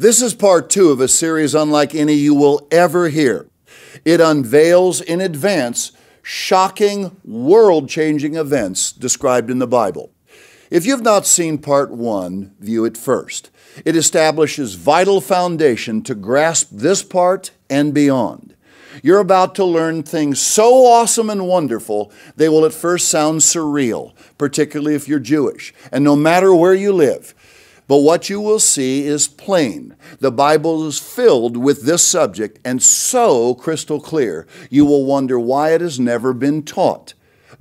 This is part two of a series unlike any you will ever hear. It unveils in advance shocking, world changing events described in the Bible. If you've not seen part one, view it first. It establishes vital foundation to grasp this part and beyond. You're about to learn things so awesome and wonderful, they will at first sound surreal, particularly if you're Jewish. And no matter where you live, but what you will see is plain. The Bible is filled with this subject and so crystal clear, you will wonder why it has never been taught.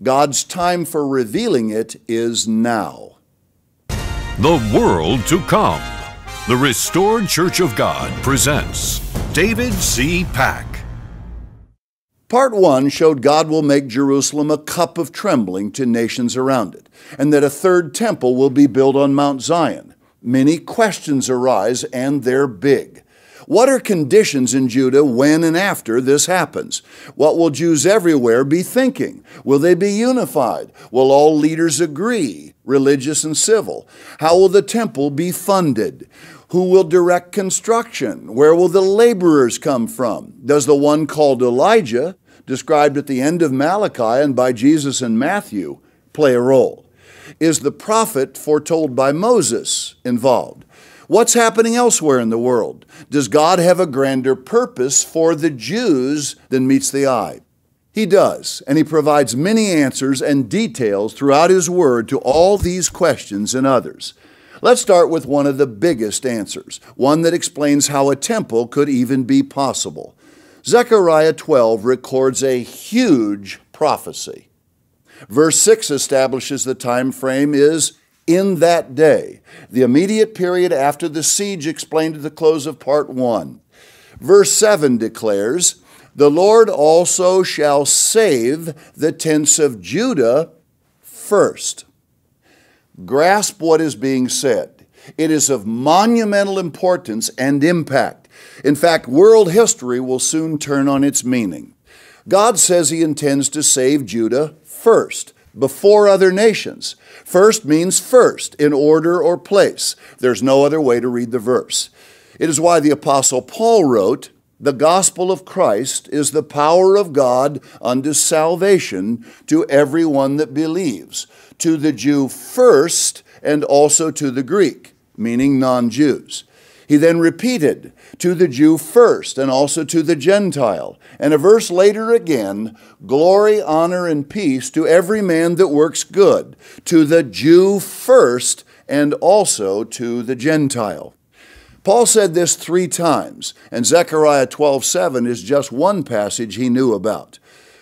God's time for revealing it is now. The World to Come. The Restored Church of God presents David C. Pack. Part 1 showed God will make Jerusalem a cup of trembling to nations around it, and that a third temple will be built on Mount Zion. Many questions arise, and they're big. What are conditions in Judah when and after this happens? What will Jews everywhere be thinking? Will they be unified? Will all leaders agree, religious and civil? How will the temple be funded? Who will direct construction? Where will the laborers come from? Does the one called Elijah, described at the end of Malachi and by Jesus in Matthew, play a role? is the prophet foretold by Moses involved? What's happening elsewhere in the world? Does God have a grander purpose for the Jews than meets the eye? He does, and he provides many answers and details throughout his word to all these questions and others. Let's start with one of the biggest answers, one that explains how a temple could even be possible. Zechariah 12 records a huge prophecy. Verse 6 establishes the time frame is in that day, the immediate period after the siege explained at the close of part 1. Verse 7 declares, The Lord also shall save the tents of Judah first. Grasp what is being said. It is of monumental importance and impact. In fact, world history will soon turn on its meaning. God says He intends to save Judah first, before other nations. First means first, in order or place. There's no other way to read the verse. It is why the Apostle Paul wrote, The gospel of Christ is the power of God unto salvation to everyone that believes, to the Jew first, and also to the Greek, meaning non Jews. He then repeated to the Jew first and also to the Gentile. And a verse later again glory, honor, and peace to every man that works good, to the Jew first and also to the Gentile. Paul said this three times, and Zechariah 12:7 is just one passage he knew about.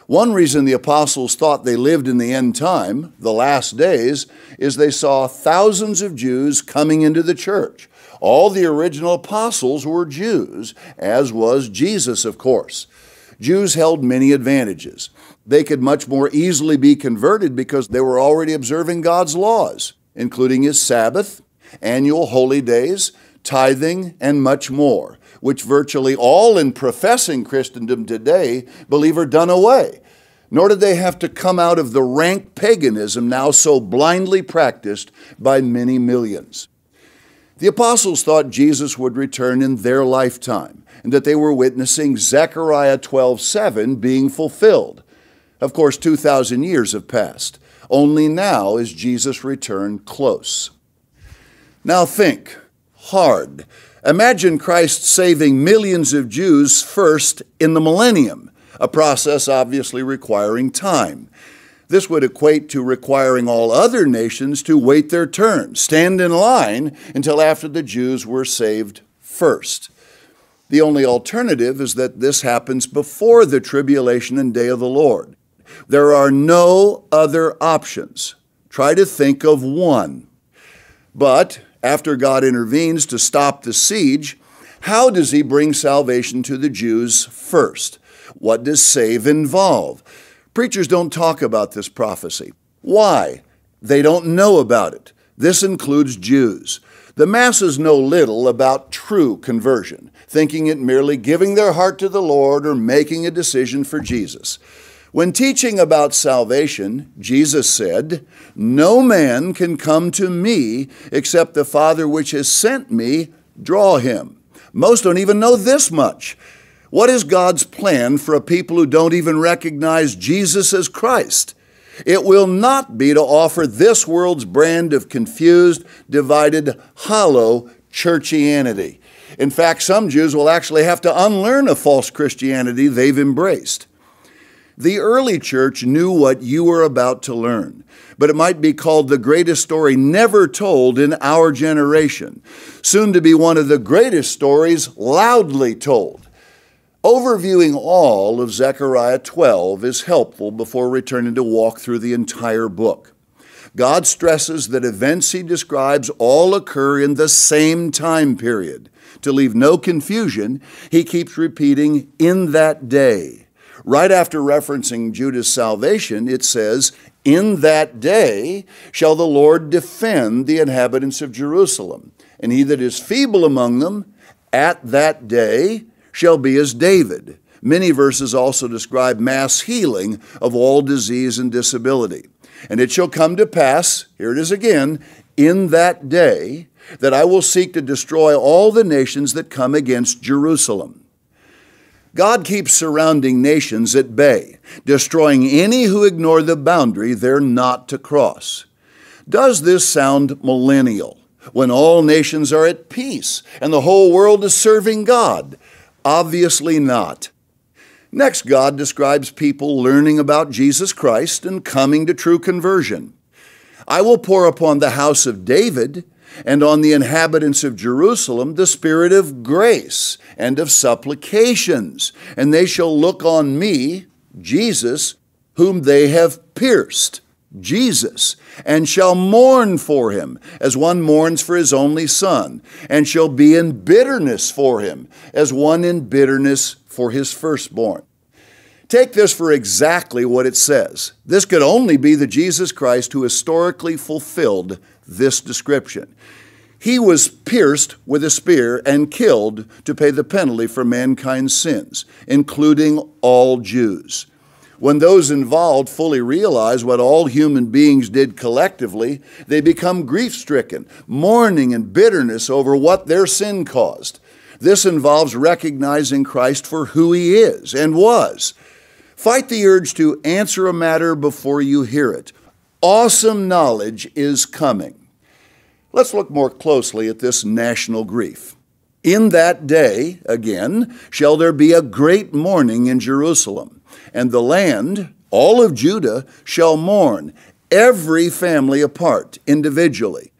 One reason the apostles thought they lived in the end time, the last days, is they saw thousands of Jews coming into the church all the original apostles were Jews, as was Jesus, of course. Jews held many advantages. They could much more easily be converted because they were already observing God's laws, including His Sabbath, annual holy days, tithing, and much more, which virtually all in professing Christendom today believe are done away. Nor did they have to come out of the rank paganism now so blindly practiced by many millions. The apostles thought Jesus would return in their lifetime and that they were witnessing Zechariah 12:7 being fulfilled. Of course, 2000 years have passed. Only now is Jesus' return close. Now think hard. Imagine Christ saving millions of Jews first in the millennium, a process obviously requiring time. This would equate to requiring all other nations to wait their turn, stand in line until after the Jews were saved first. The only alternative is that this happens before the tribulation and day of the Lord. There are no other options. Try to think of one. But after God intervenes to stop the siege, how does he bring salvation to the Jews first? What does save involve? Preachers don't talk about this prophecy. Why? They don't know about it. This includes Jews. The masses know little about true conversion, thinking it merely giving their heart to the Lord or making a decision for Jesus. When teaching about salvation, Jesus said, No man can come to me except the Father which has sent me draw him. Most don't even know this much. What is God's plan for a people who don't even recognize Jesus as Christ? It will not be to offer this world's brand of confused, divided, hollow churchianity. In fact, some Jews will actually have to unlearn a false Christianity they've embraced. The early church knew what you were about to learn, but it might be called the greatest story never told in our generation, soon to be one of the greatest stories loudly told. Overviewing all of Zechariah 12 is helpful before returning to walk through the entire book. God stresses that events he describes all occur in the same time period. To leave no confusion, he keeps repeating, in that day. Right after referencing Judah's salvation, it says, In that day shall the Lord defend the inhabitants of Jerusalem, and he that is feeble among them at that day shall be as David. Many verses also describe mass healing of all disease and disability. And it shall come to pass, here it is again, in that day that I will seek to destroy all the nations that come against Jerusalem. God keeps surrounding nations at bay, destroying any who ignore the boundary they're not to cross. Does this sound millennial? When all nations are at peace and the whole world is serving God, Obviously not. Next, God describes people learning about Jesus Christ and coming to true conversion. I will pour upon the house of David and on the inhabitants of Jerusalem the spirit of grace and of supplications, and they shall look on me, Jesus, whom they have pierced. Jesus, and shall mourn for him, as one mourns for his only son, and shall be in bitterness for him, as one in bitterness for his firstborn. Take this for exactly what it says. This could only be the Jesus Christ who historically fulfilled this description. He was pierced with a spear and killed to pay the penalty for mankind's sins, including all Jews. When those involved fully realize what all human beings did collectively, they become grief stricken, mourning and bitterness over what their sin caused. This involves recognizing Christ for who he is and was. Fight the urge to answer a matter before you hear it. Awesome knowledge is coming. Let's look more closely at this national grief. In that day, again, shall there be a great mourning in Jerusalem. And the land, all of Judah, shall mourn, every family apart, individually.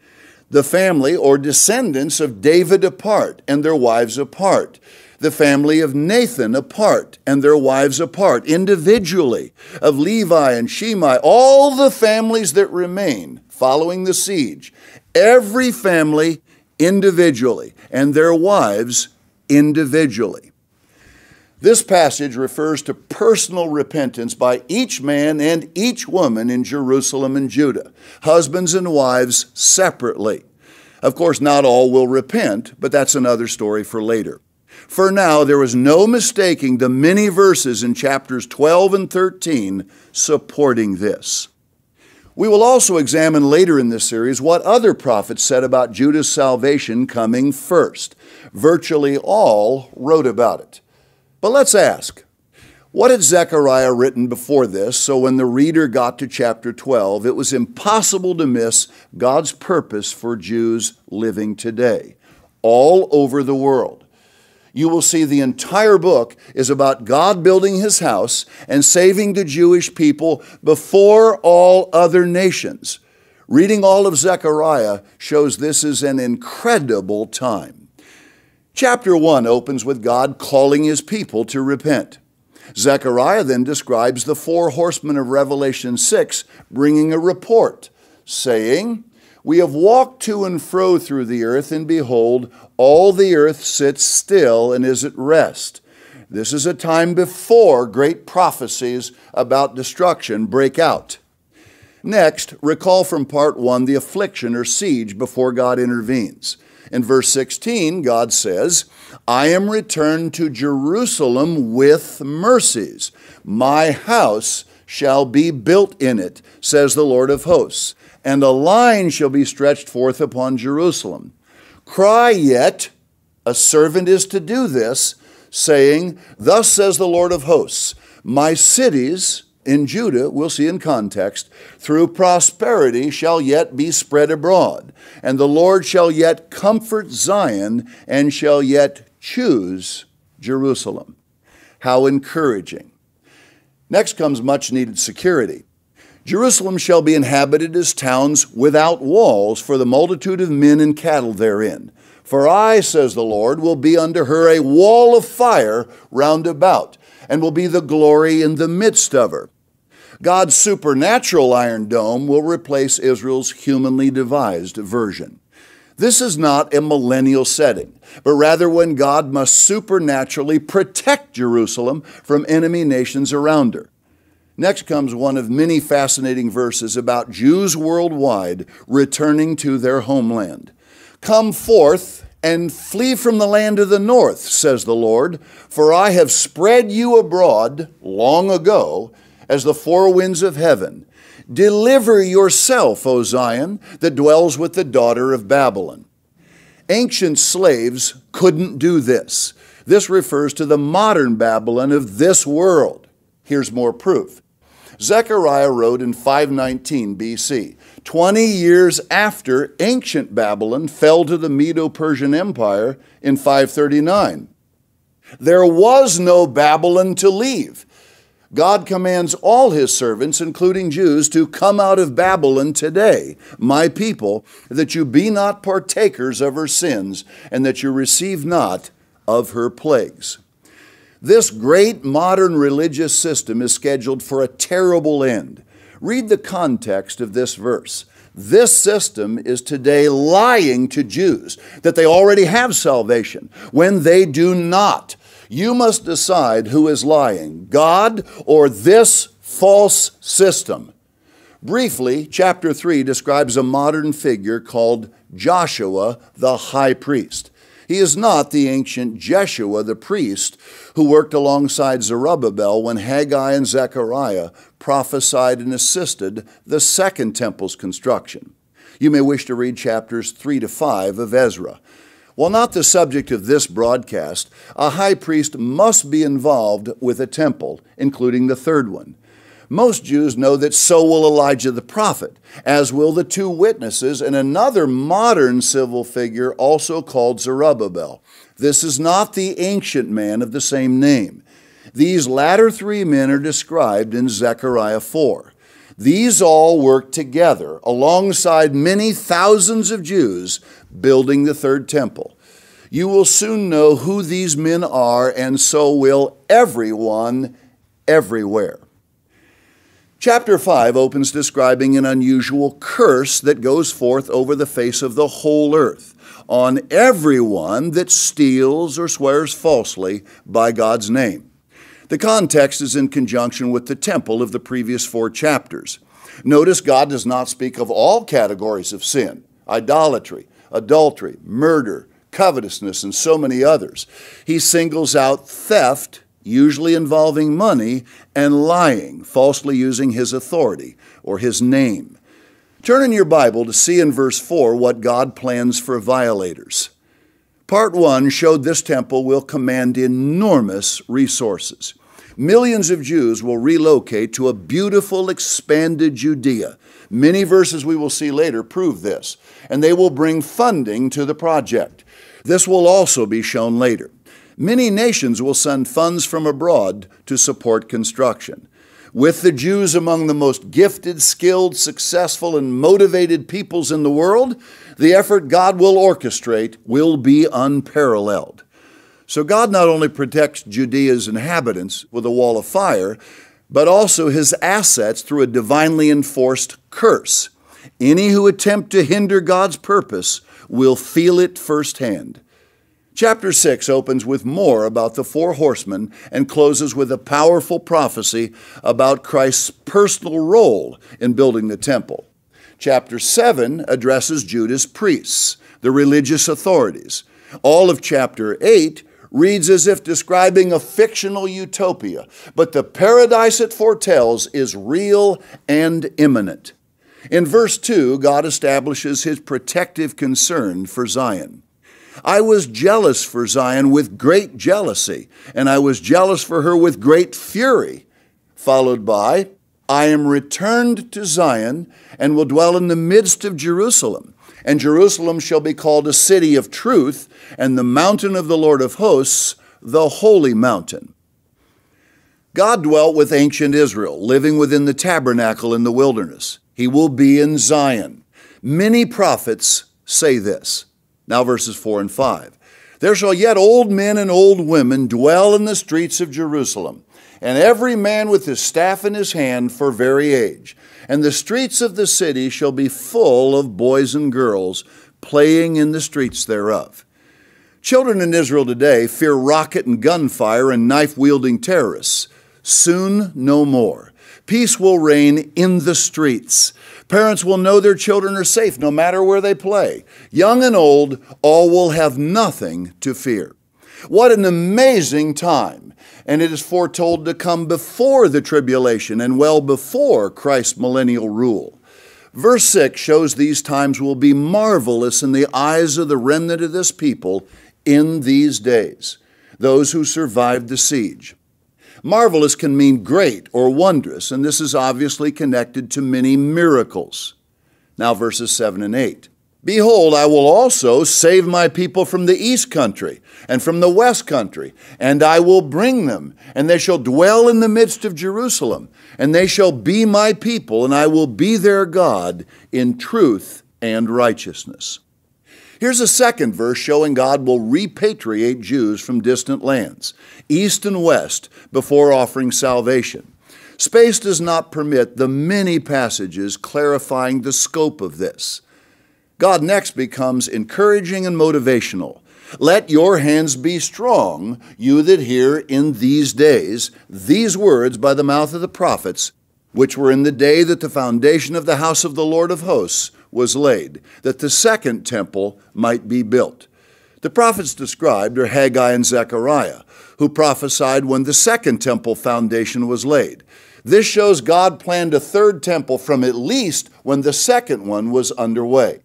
The family or descendants of David apart, and their wives apart the family of Nathan apart and their wives apart, individually, of Levi and Shimei, all the families that remain following the siege, every family individually, and their wives individually. This passage refers to personal repentance by each man and each woman in Jerusalem and Judah, husbands and wives separately. Of course, not all will repent, but that's another story for later. For now, there is no mistaking the many verses in chapters 12 and 13 supporting this. We will also examine later in this series what other prophets said about Judah's salvation coming first. Virtually all wrote about it. But let's ask what had Zechariah written before this so when the reader got to chapter 12, it was impossible to miss God's purpose for Jews living today, all over the world? You will see the entire book is about God building his house and saving the Jewish people before all other nations. Reading all of Zechariah shows this is an incredible time. Chapter 1 opens with God calling his people to repent. Zechariah then describes the four horsemen of Revelation 6 bringing a report, saying, We have walked to and fro through the earth, and behold, all the earth sits still and is at rest. This is a time before great prophecies about destruction break out. Next, recall from part one the affliction or siege before God intervenes. In verse 16, God says, I am returned to Jerusalem with mercies. My house shall be built in it, says the Lord of hosts, and a line shall be stretched forth upon Jerusalem. Cry yet, a servant is to do this, saying, Thus says the Lord of hosts, my cities in Judah, we'll see in context, through prosperity shall yet be spread abroad, and the Lord shall yet comfort Zion, and shall yet choose Jerusalem. How encouraging. Next comes much needed security. Jerusalem shall be inhabited as towns without walls for the multitude of men and cattle therein. For I, says the Lord, will be unto her a wall of fire round about, and will be the glory in the midst of her. God's supernatural iron dome will replace Israel's humanly devised version. This is not a millennial setting, but rather when God must supernaturally protect Jerusalem from enemy nations around her. Next comes one of many fascinating verses about Jews worldwide returning to their homeland. Come forth and flee from the land of the north, says the Lord, for I have spread you abroad long ago as the four winds of heaven. Deliver yourself, O Zion, that dwells with the daughter of Babylon. Ancient slaves couldn't do this. This refers to the modern Babylon of this world. Here's more proof. Zechariah wrote in 519 BC, 20 years after ancient Babylon fell to the Medo Persian Empire in 539. There was no Babylon to leave. God commands all his servants, including Jews, to come out of Babylon today, my people, that you be not partakers of her sins, and that you receive not of her plagues. This great modern religious system is scheduled for a terrible end. Read the context of this verse. This system is today lying to Jews that they already have salvation when they do not. You must decide who is lying, God or this false system. Briefly, chapter 3 describes a modern figure called Joshua the high priest. He is not the ancient Jeshua the priest who worked alongside Zerubbabel when Haggai and Zechariah prophesied and assisted the second temple's construction. You may wish to read chapters 3 to 5 of Ezra. While not the subject of this broadcast, a high priest must be involved with a temple, including the third one. Most Jews know that so will Elijah the prophet, as will the two witnesses and another modern civil figure also called Zerubbabel. This is not the ancient man of the same name. These latter three men are described in Zechariah 4. These all worked together alongside many thousands of Jews building the third temple. You will soon know who these men are, and so will everyone everywhere. Chapter 5 opens describing an unusual curse that goes forth over the face of the whole earth on everyone that steals or swears falsely by God's name. The context is in conjunction with the temple of the previous four chapters. Notice God does not speak of all categories of sin idolatry, adultery, murder, covetousness, and so many others. He singles out theft, usually involving money, and lying, falsely using his authority or his name. Turn in your Bible to see in verse 4 what God plans for violators. Part 1 showed this temple will command enormous resources. Millions of Jews will relocate to a beautiful, expanded Judea. Many verses we will see later prove this, and they will bring funding to the project. This will also be shown later. Many nations will send funds from abroad to support construction. With the Jews among the most gifted, skilled, successful, and motivated peoples in the world, the effort God will orchestrate will be unparalleled. So God not only protects Judea's inhabitants with a wall of fire, but also his assets through a divinely enforced curse. Any who attempt to hinder God's purpose will feel it firsthand. Chapter 6 opens with more about the four horsemen and closes with a powerful prophecy about Christ's personal role in building the temple. Chapter 7 addresses Judah's priests, the religious authorities. All of chapter 8 reads as if describing a fictional utopia, but the paradise it foretells is real and imminent. In verse 2, God establishes his protective concern for Zion. I was jealous for Zion with great jealousy, and I was jealous for her with great fury. Followed by, I am returned to Zion and will dwell in the midst of Jerusalem and Jerusalem shall be called a city of truth, and the mountain of the Lord of hosts, the holy mountain. God dwelt with ancient Israel, living within the tabernacle in the wilderness. He will be in Zion. Many prophets say this. Now, verses 4 and 5. There shall yet old men and old women dwell in the streets of Jerusalem, and every man with his staff in his hand for very age. And the streets of the city shall be full of boys and girls playing in the streets thereof. Children in Israel today fear rocket and gunfire and knife wielding terrorists. Soon, no more. Peace will reign in the streets. Parents will know their children are safe no matter where they play. Young and old, all will have nothing to fear. What an amazing time and it is foretold to come before the tribulation and well before Christ's millennial rule. Verse 6 shows these times will be marvelous in the eyes of the remnant of this people in these days, those who survived the siege. Marvelous can mean great or wondrous, and this is obviously connected to many miracles. Now, verses 7 and 8. Behold, I will also save my people from the east country and from the west country, and I will bring them, and they shall dwell in the midst of Jerusalem, and they shall be my people, and I will be their God in truth and righteousness. Here's a second verse showing God will repatriate Jews from distant lands, east and west, before offering salvation. Space does not permit the many passages clarifying the scope of this. God next becomes encouraging and motivational. Let your hands be strong, you that hear in these days these words by the mouth of the prophets, which were in the day that the foundation of the house of the Lord of hosts was laid, that the second temple might be built. The prophets described are Haggai and Zechariah, who prophesied when the second temple foundation was laid. This shows God planned a third temple from at least when the second one was underway.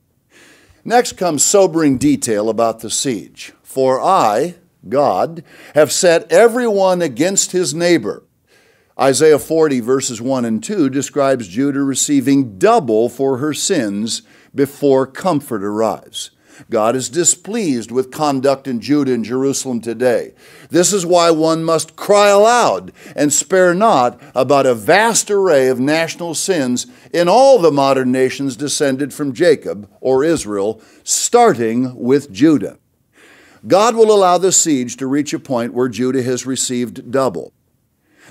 Next comes sobering detail about the siege. For I, God, have set everyone against his neighbor. Isaiah 40, verses 1 and 2, describes Judah receiving double for her sins before comfort arrives. God is displeased with conduct in Judah and Jerusalem today. This is why one must cry aloud and spare not about a vast array of national sins in all the modern nations descended from Jacob or Israel, starting with Judah. God will allow the siege to reach a point where Judah has received double.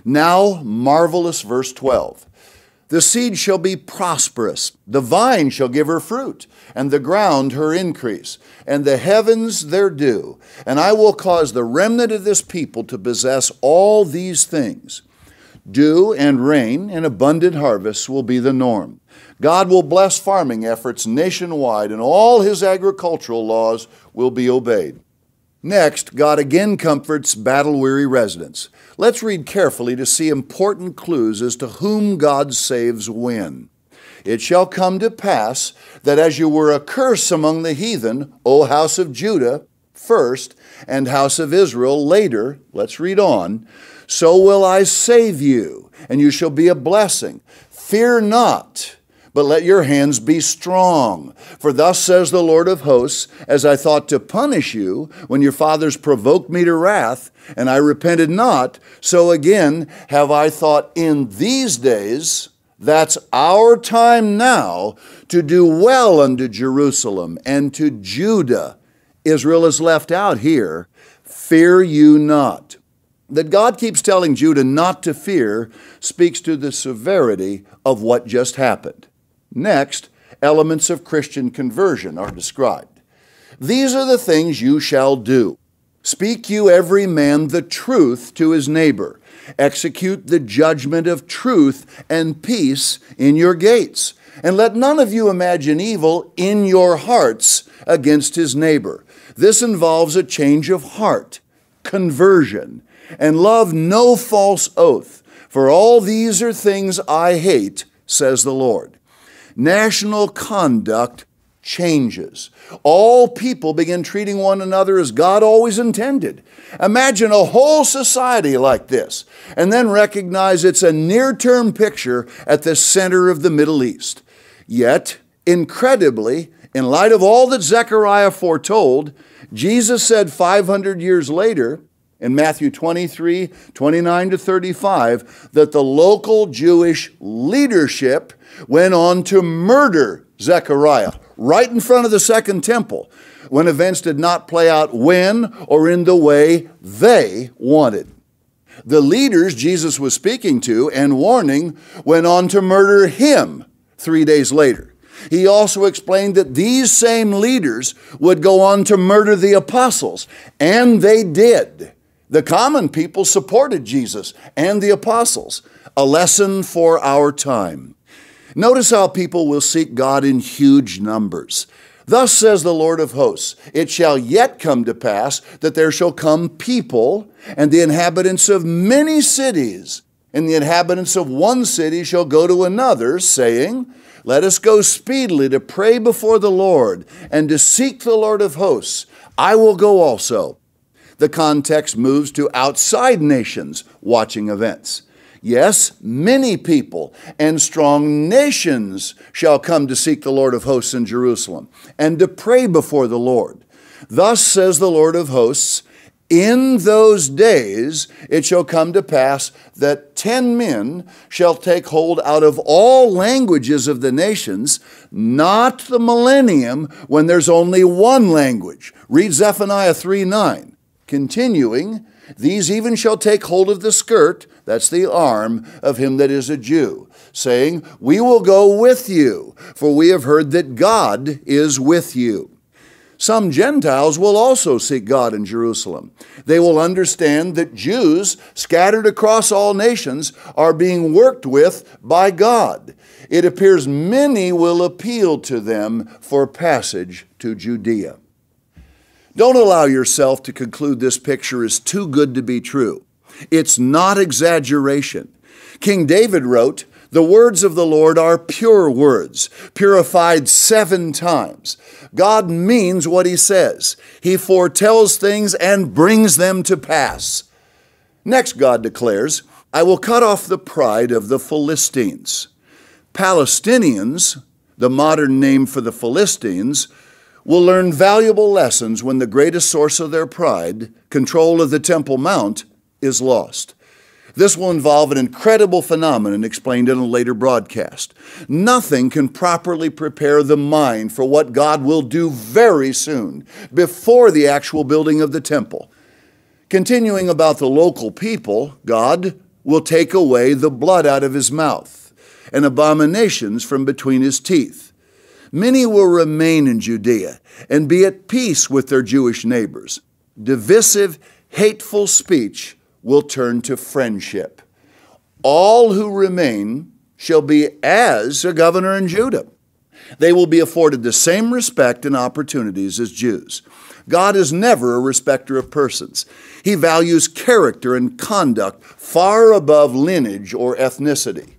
Now, marvelous verse 12. The seed shall be prosperous, the vine shall give her fruit, and the ground her increase, and the heavens their dew. And I will cause the remnant of this people to possess all these things. Dew and rain and abundant harvests will be the norm. God will bless farming efforts nationwide, and all his agricultural laws will be obeyed. Next, God again comforts battle weary residents. Let's read carefully to see important clues as to whom God saves when. It shall come to pass that as you were a curse among the heathen, O house of Judah, first, and house of Israel later, let's read on, so will I save you, and you shall be a blessing. Fear not but let your hands be strong. For thus says the Lord of hosts, as I thought to punish you when your fathers provoked me to wrath, and I repented not, so again have I thought in these days, that's our time now, to do well unto Jerusalem and to Judah. Israel is left out here. Fear you not. That God keeps telling Judah not to fear speaks to the severity of what just happened. Next, elements of Christian conversion are described. These are the things you shall do. Speak you every man the truth to his neighbor. Execute the judgment of truth and peace in your gates. And let none of you imagine evil in your hearts against his neighbor. This involves a change of heart, conversion, and love no false oath, for all these are things I hate, says the Lord national conduct changes. All people begin treating one another as God always intended. Imagine a whole society like this, and then recognize it's a near term picture at the center of the Middle East. Yet, incredibly, in light of all that Zechariah foretold, Jesus said 500 years later, in Matthew 23 29 to 35 that the local Jewish leadership went on to murder Zechariah right in front of the second temple when events did not play out when or in the way they wanted. The leaders Jesus was speaking to and warning went on to murder him three days later. He also explained that these same leaders would go on to murder the apostles, and they did the common people supported Jesus and the apostles. A lesson for our time. Notice how people will seek God in huge numbers. Thus says the Lord of hosts, it shall yet come to pass that there shall come people, and the inhabitants of many cities, and the inhabitants of one city shall go to another, saying, Let us go speedily to pray before the Lord, and to seek the Lord of hosts. I will go also, the context moves to outside nations watching events. Yes, many people and strong nations shall come to seek the Lord of hosts in Jerusalem and to pray before the Lord. Thus says the Lord of hosts, in those days it shall come to pass that ten men shall take hold out of all languages of the nations, not the millennium when there's only one language. Read Zephaniah 3 9. Continuing, these even shall take hold of the skirt, that's the arm, of him that is a Jew, saying, We will go with you, for we have heard that God is with you. Some Gentiles will also seek God in Jerusalem. They will understand that Jews scattered across all nations are being worked with by God. It appears many will appeal to them for passage to Judea. Don't allow yourself to conclude this picture is too good to be true. It's not exaggeration. King David wrote, The words of the Lord are pure words, purified seven times. God means what he says, he foretells things and brings them to pass. Next, God declares, I will cut off the pride of the Philistines. Palestinians, the modern name for the Philistines, will learn valuable lessons when the greatest source of their pride, control of the Temple Mount, is lost. This will involve an incredible phenomenon explained in a later broadcast. Nothing can properly prepare the mind for what God will do very soon, before the actual building of the temple. Continuing about the local people, God will take away the blood out of his mouth and abominations from between his teeth. Many will remain in Judea and be at peace with their Jewish neighbors. Divisive, hateful speech will turn to friendship. All who remain shall be as a governor in Judah. They will be afforded the same respect and opportunities as Jews. God is never a respecter of persons. He values character and conduct far above lineage or ethnicity.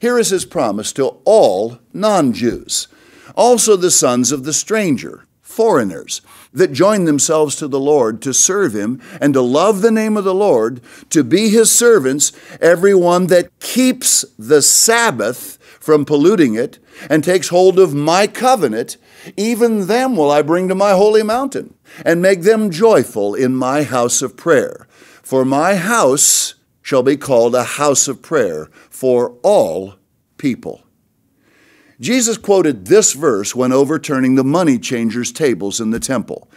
Here is his promise to all non Jews also the sons of the stranger, foreigners, that join themselves to the Lord to serve him and to love the name of the Lord, to be his servants, everyone that keeps the Sabbath from polluting it and takes hold of my covenant, even them will I bring to my holy mountain and make them joyful in my house of prayer. For my house shall be called a house of prayer for all people. Jesus quoted this verse when overturning the money changers' tables in the temple.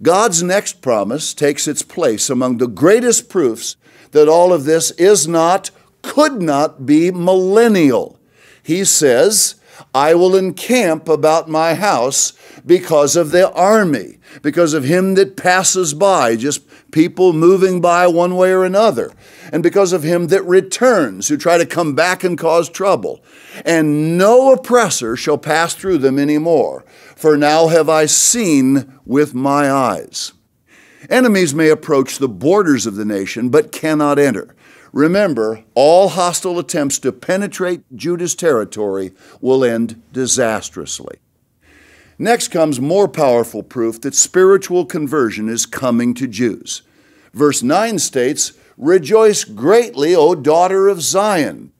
God's next promise takes its place among the greatest proofs that all of this is not, could not be millennial. He says, I will encamp about my house because of the army, because of him that passes by, just people moving by one way or another, and because of him that returns, who try to come back and cause trouble. And no oppressor shall pass through them any more, for now have I seen with my eyes. Enemies may approach the borders of the nation, but cannot enter. Remember, all hostile attempts to penetrate Judah's territory will end disastrously. Next comes more powerful proof that spiritual conversion is coming to Jews. Verse 9 states, Rejoice greatly, O daughter of Zion.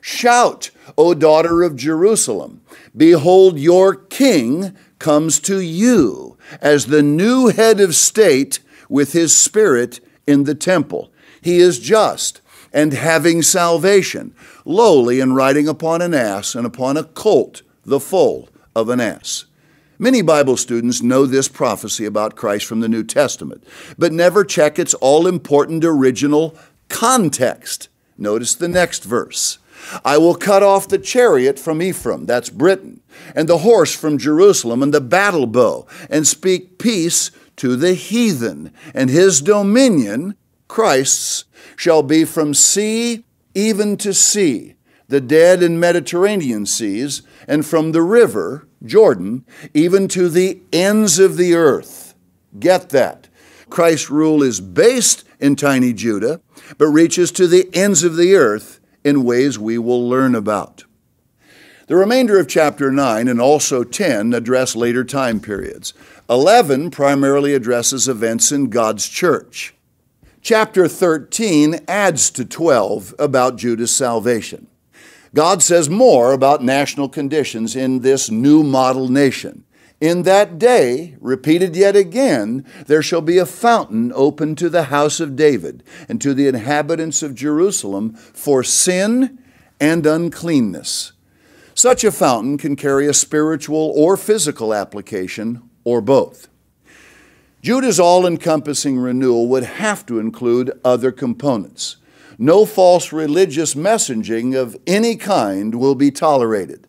Shout, O daughter of Jerusalem. Behold, your king comes to you as the new head of state with his spirit in the temple. He is just and having salvation, lowly and riding upon an ass and upon a colt, the foal of an ass. Many Bible students know this prophecy about Christ from the New Testament, but never check its all important original context. Notice the next verse. I will cut off the chariot from Ephraim, that's Britain, and the horse from Jerusalem, and the battle bow, and speak peace to the heathen, and his dominion, Christ's shall be from sea even to sea, the dead and Mediterranean seas, and from the river, Jordan, even to the ends of the earth. Get that. Christ's rule is based in tiny Judah, but reaches to the ends of the earth in ways we will learn about. The remainder of chapter 9 and also 10 address later time periods. 11 primarily addresses events in God's church. Chapter 13 adds to 12 about Judah's salvation. God says more about national conditions in this new model nation. In that day, repeated yet again, there shall be a fountain open to the house of David and to the inhabitants of Jerusalem for sin and uncleanness. Such a fountain can carry a spiritual or physical application, or both. Judah's all encompassing renewal would have to include other components. No false religious messaging of any kind will be tolerated.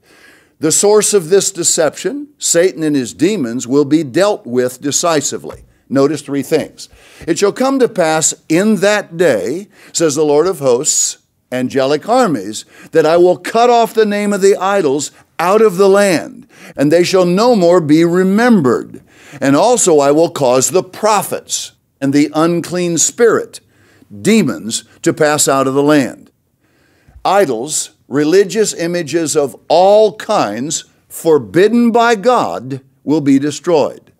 The source of this deception, Satan and his demons, will be dealt with decisively. Notice three things. It shall come to pass in that day, says the Lord of hosts, angelic armies, that I will cut off the name of the idols out of the land, and they shall no more be remembered. And also I will cause the prophets and the unclean spirit, demons, to pass out of the land. Idols, religious images of all kinds, forbidden by God, will be destroyed.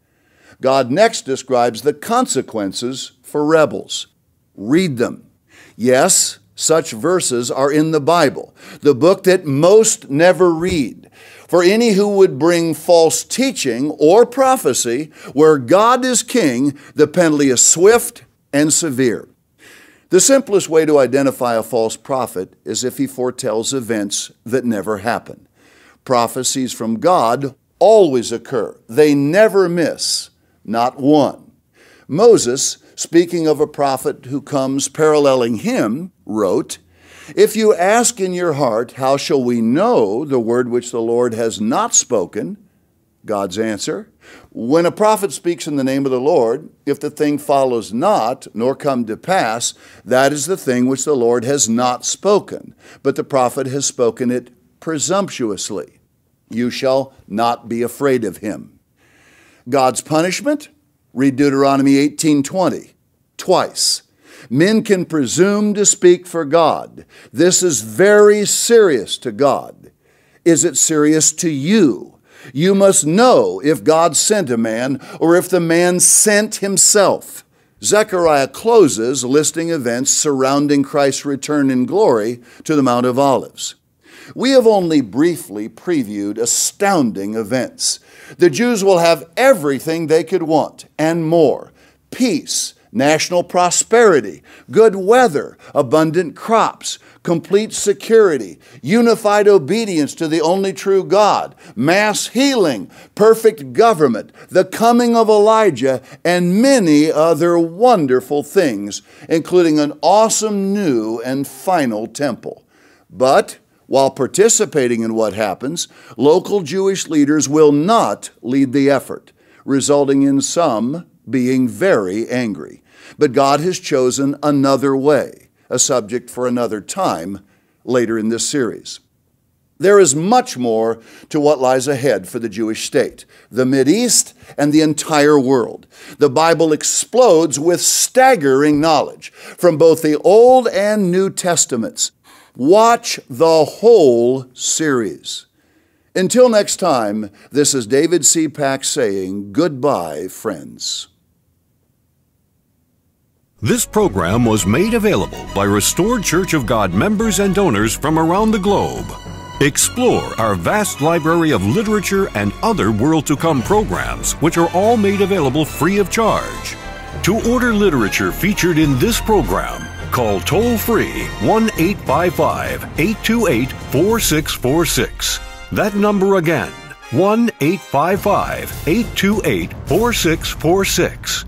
God next describes the consequences for rebels. Read them. Yes, such verses are in the Bible, the book that most never read for any who would bring false teaching or prophecy where God is king, the penalty is swift and severe. The simplest way to identify a false prophet is if he foretells events that never happen. Prophecies from God always occur, they never miss, not one. Moses, speaking of a prophet who comes paralleling him, wrote, if you ask in your heart, How shall we know the word which the Lord has not spoken? God's answer. When a prophet speaks in the name of the Lord, if the thing follows not, nor come to pass, that is the thing which the Lord has not spoken, but the prophet has spoken it presumptuously. You shall not be afraid of him. God's punishment, read Deuteronomy 18:20, twice. Men can presume to speak for God. This is very serious to God. Is it serious to you? You must know if God sent a man or if the man sent himself. Zechariah closes listing events surrounding Christ's return in glory to the Mount of Olives. We have only briefly previewed astounding events. The Jews will have everything they could want and more peace, national prosperity, good weather, abundant crops, complete security, unified obedience to the only true God, mass healing, perfect government, the coming of Elijah, and many other wonderful things, including an awesome new and final temple. But while participating in what happens, local Jewish leaders will not lead the effort, resulting in some being very angry. But God has chosen another way, a subject for another time later in this series. There is much more to what lies ahead for the Jewish state, the East, and the entire world. The Bible explodes with staggering knowledge from both the Old and New Testaments. Watch the whole series. Until next time, this is David C. Pack saying goodbye, friends. This program was made available by Restored Church of God members and donors from around the globe. Explore our vast library of literature and other world to come programs, which are all made available free of charge. To order literature featured in this program, call toll free 1 855 828 4646. That number again 1 855 828 4646